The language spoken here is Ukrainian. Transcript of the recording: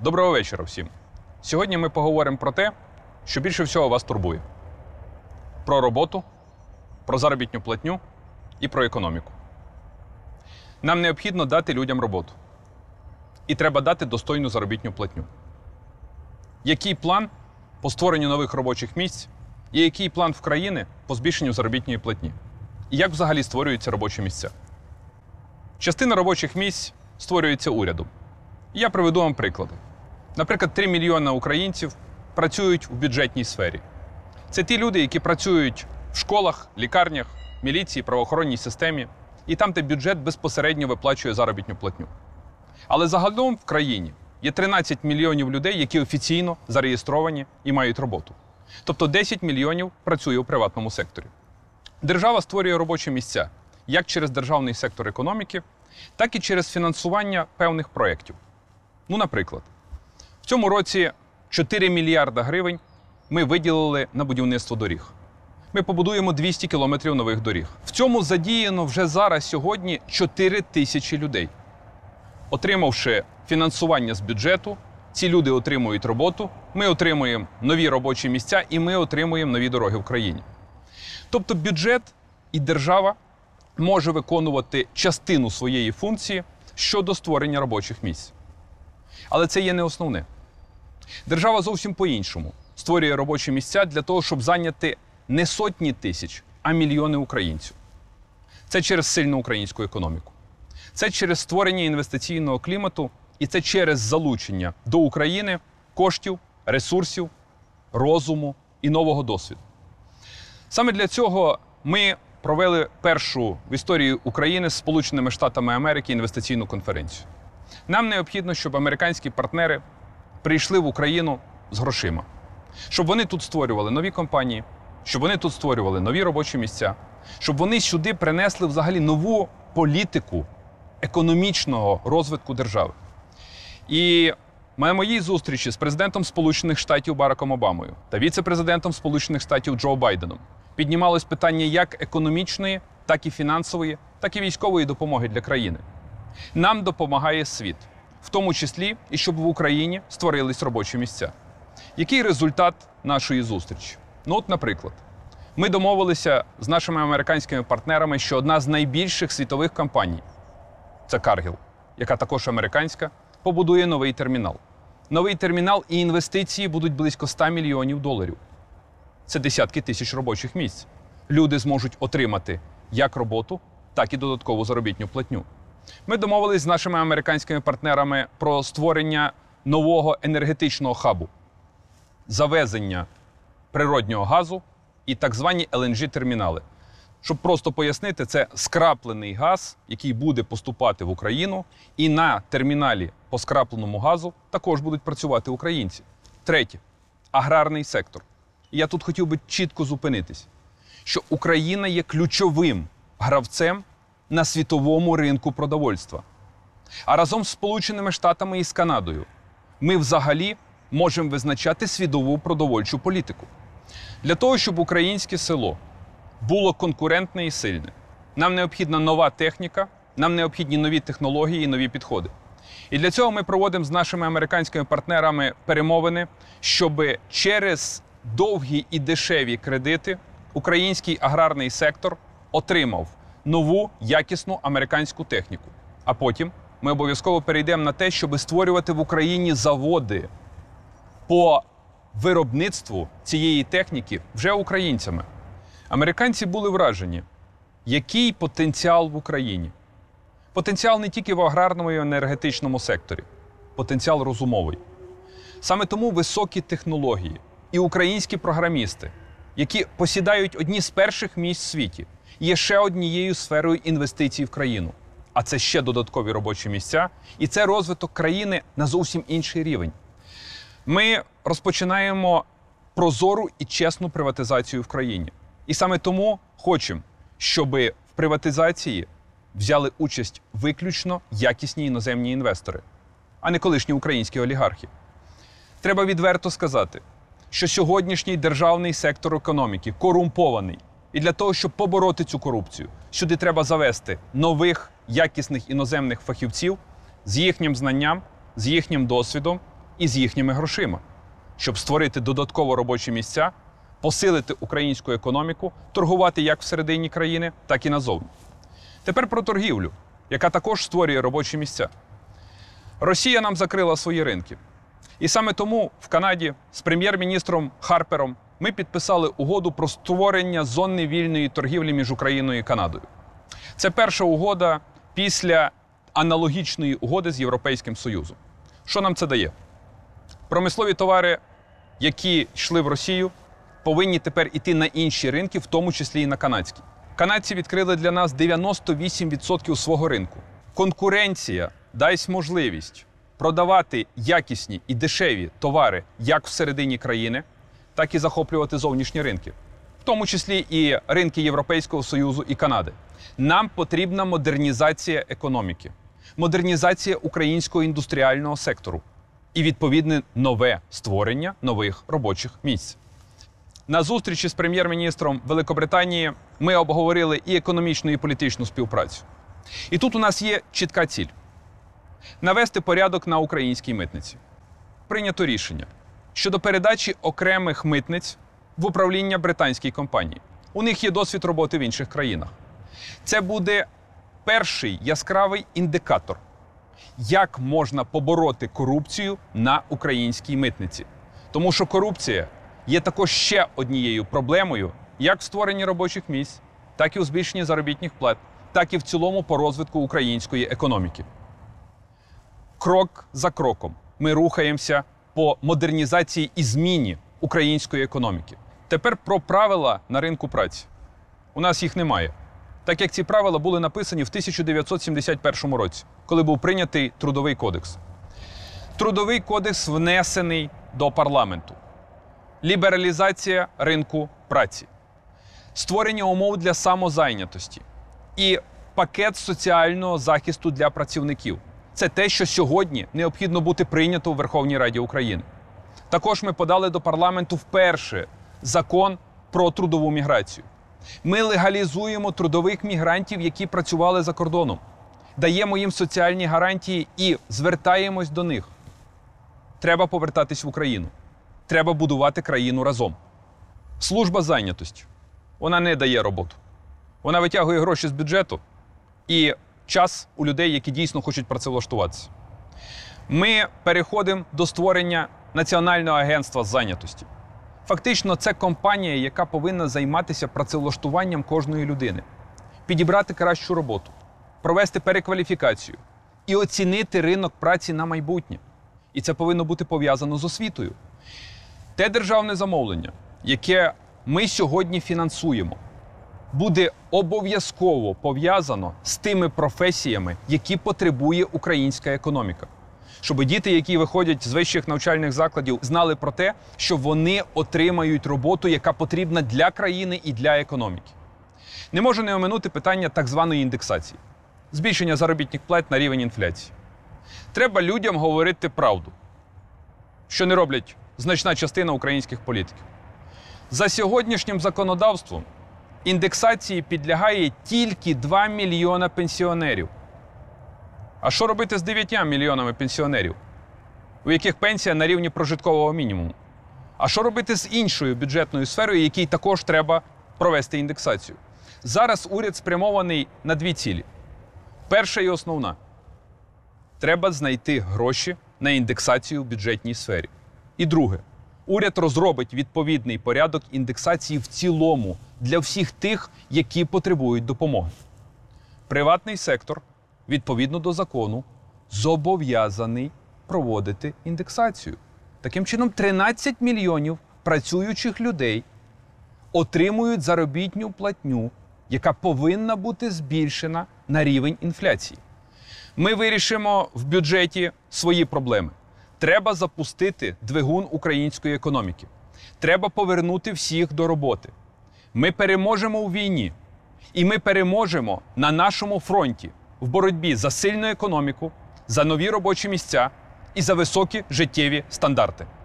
Доброго вечора всім. Сьогодні ми поговоримо про те, що більше всього вас турбує: про роботу, про заробітну платню і про економіку. Нам необхідно дати людям роботу. І треба дати достойну заробітну платню. Який план по створенню нових робочих місць і який план в країни по збільшенню заробітної платні? І як взагалі створюються робочі місця? Частина робочих місць створюється урядом. Я приведу вам приклади. Наприклад, 3 мільйони українців працюють у бюджетній сфері. Це ті люди, які працюють в школах, лікарнях, міліції, правоохоронній системі і там, де бюджет безпосередньо виплачує заробітну платню. Але загалом в країні є 13 мільйонів людей, які офіційно зареєстровані і мають роботу. Тобто 10 мільйонів працює у приватному секторі. Держава створює робочі місця як через державний сектор економіки, так і через фінансування певних проєктів. Ну, наприклад цьому році 4 мільярда гривень ми виділили на будівництво доріг. Ми побудуємо 200 кілометрів нових доріг. В цьому задіяно вже зараз сьогодні 4 тисячі людей. Отримавши фінансування з бюджету, ці люди отримують роботу, ми отримуємо нові робочі місця і ми отримуємо нові дороги в країні. Тобто бюджет і держава може виконувати частину своєї функції щодо створення робочих місць. Але це є не основне. Держава зовсім по-іншому створює робочі місця для того, щоб зайняти не сотні тисяч, а мільйони українців. Це через сильну українську економіку, це через створення інвестиційного клімату і це через залучення до України коштів, ресурсів, розуму і нового досвіду. Саме для цього ми провели першу в історії України з Сполученими Штатами Америки інвестиційну конференцію. Нам необхідно, щоб американські партнери прийшли в Україну з грошима, щоб вони тут створювали нові компанії, щоб вони тут створювали нові робочі місця, щоб вони сюди принесли взагалі нову політику економічного розвитку держави. І на моїй зустрічі з президентом Сполучених Штатів Бараком Обамою та віце-президентом Сполучених Штатів Джо Байденом піднімалось питання як економічної, так і фінансової, так і військової допомоги для країни. Нам допомагає світ в тому числі і щоб в Україні створились робочі місця. Який результат нашої зустрічі? Ну, от, наприклад, ми домовилися з нашими американськими партнерами, що одна з найбільших світових компаній це Cargill, яка також американська, побудує новий термінал. Новий термінал і інвестиції будуть близько 100 мільйонів доларів. Це десятки тисяч робочих місць. Люди зможуть отримати як роботу, так і додаткову заробітну платню. Ми домовились з нашими американськими партнерами про створення нового енергетичного хабу, завезення природнього газу і так звані lng термінали Щоб просто пояснити, це скраплений газ, який буде поступати в Україну, і на терміналі по скрапленому газу також будуть працювати українці. Третє аграрний сектор. І я тут хотів би чітко зупинитись, що Україна є ключовим гравцем на світовому ринку продовольства. А разом з Сполученими Штатами і з Канадою ми взагалі можемо визначати світову продовольчу політику для того, щоб українське село було конкурентне і сильне. Нам необхідна нова техніка, нам необхідні нові технології і нові підходи. І для цього ми проводимо з нашими американськими партнерами перемовини, щоб через довгі і дешеві кредити український аграрний сектор отримав нову якісну американську техніку. А потім ми обов'язково перейдемо на те, щоб створювати в Україні заводи по виробництву цієї техніки вже українцями. Американці були вражені, який потенціал в Україні. Потенціал не тільки в аграрному і енергетичному секторі, потенціал розумовий. Саме тому високі технології і українські програмісти, які посідають одні з перших місць в світі є ще однією сферою інвестицій в країну. А це ще додаткові робочі місця, і це розвиток країни на зовсім інший рівень. Ми розпочинаємо прозору і чесну приватизацію в країні. І саме тому хочемо, щоб в приватизації взяли участь виключно якісні іноземні інвестори, а не колишні українські олігархи. Треба відверто сказати, що сьогоднішній державний сектор економіки корумпований. І для того, щоб побороти цю корупцію, сюди треба завести нових якісних іноземних фахівців з їхнім знанням, з їхнім досвідом і з їхніми грошима, щоб створити додатково робочі місця, посилити українську економіку, торгувати як всередині країни, так і назовні. Тепер про торгівлю, яка також створює робочі місця. Росія нам закрила свої ринки. І саме тому в Канаді з прем'єр-міністром Харпером ми підписали угоду про створення зони вільної торгівлі між Україною і Канадою. Це перша угода після аналогічної угоди з Європейським Союзом. Що нам це дає? Промислові товари, які йшли в Росію, повинні тепер іти на інші ринки, в тому числі і на канадські. Канадці відкрили для нас 98% свого ринку. Конкуренція дасть можливість продавати якісні і дешеві товари як всередині країни так і захоплювати зовнішні ринки, в тому числі і ринки Європейського Союзу і Канади. Нам потрібна модернізація економіки, модернізація українського індустріального сектору і відповідне нове створення нових робочих місць. На зустрічі з прем'єр-міністром Великобританії ми обговорили і економічну, і політичну співпрацю. І тут у нас є чітка ціль навести порядок на українській митниці. Прийнято рішення щодо передачі окремих митниць в управління британській компанії. У них є досвід роботи в інших країнах. Це буде перший яскравий індикатор, як можна побороти корупцію на українській митниці. Тому що корупція є також ще однією проблемою як в створенні робочих місць, так і у збільшенні заробітних плат, так і в цілому по розвитку української економіки. Крок за кроком ми рухаємося по модернізації і зміні української економіки. Тепер про правила на ринку праці. У нас їх немає, так як ці правила були написані в 1971 році, коли був прийнятий Трудовий кодекс. Трудовий кодекс внесений до парламенту. Лібералізація ринку праці, створення умов для самозайнятості і пакет соціального захисту для працівників. Це те, що сьогодні необхідно бути прийнято у Верховній Раді України. Також ми подали до парламенту вперше закон про трудову міграцію. Ми легалізуємо трудових мігрантів, які працювали за кордоном, даємо їм соціальні гарантії і звертаємось до них. Треба повертатись в Україну. Треба будувати країну разом. Служба зайнятості. Вона не дає роботу. Вона витягує гроші з бюджету і час у людей, які дійсно хочуть працевлаштуватися. Ми переходимо до створення Національного агентства зайнятості. Фактично, це компанія, яка повинна займатися працевлаштуванням кожної людини, підібрати кращу роботу, провести перекваліфікацію і оцінити ринок праці на майбутнє. І це повинно бути пов'язано з освітою. Те державне замовлення, яке ми сьогодні фінансуємо буде обов'язково пов'язано з тими професіями, які потребує українська економіка. Щоб діти, які виходять з вищих навчальних закладів, знали про те, що вони отримають роботу, яка потрібна для країни і для економіки. Не можу не оминути питання так званої індексації, збільшення заробітних плат на рівень інфляції. Треба людям говорити правду, що не роблять значна частина українських політиків. За сьогоднішнім законодавством Індексації підлягає тільки 2 мільйона пенсіонерів. А що робити з 9 мільйонами пенсіонерів, у яких пенсія на рівні прожиткового мінімуму? А що робити з іншою бюджетною сферою, якій також треба провести індексацію? Зараз уряд спрямований на дві цілі. Перша і основна треба знайти гроші на індексацію в бюджетній сфері. І друге Уряд розробить відповідний порядок індексації в цілому для всіх тих, які потребують допомоги. Приватний сектор, відповідно до закону, зобов'язаний проводити індексацію. Таким чином, 13 мільйонів працюючих людей отримують заробітню платню, яка повинна бути збільшена на рівень інфляції. Ми вирішимо в бюджеті свої проблеми. Треба запустити двигун української економіки. Треба повернути всіх до роботи. Ми переможемо у війні, і ми переможемо на нашому фронті в боротьбі за сильну економіку, за нові робочі місця і за високі життєві стандарти.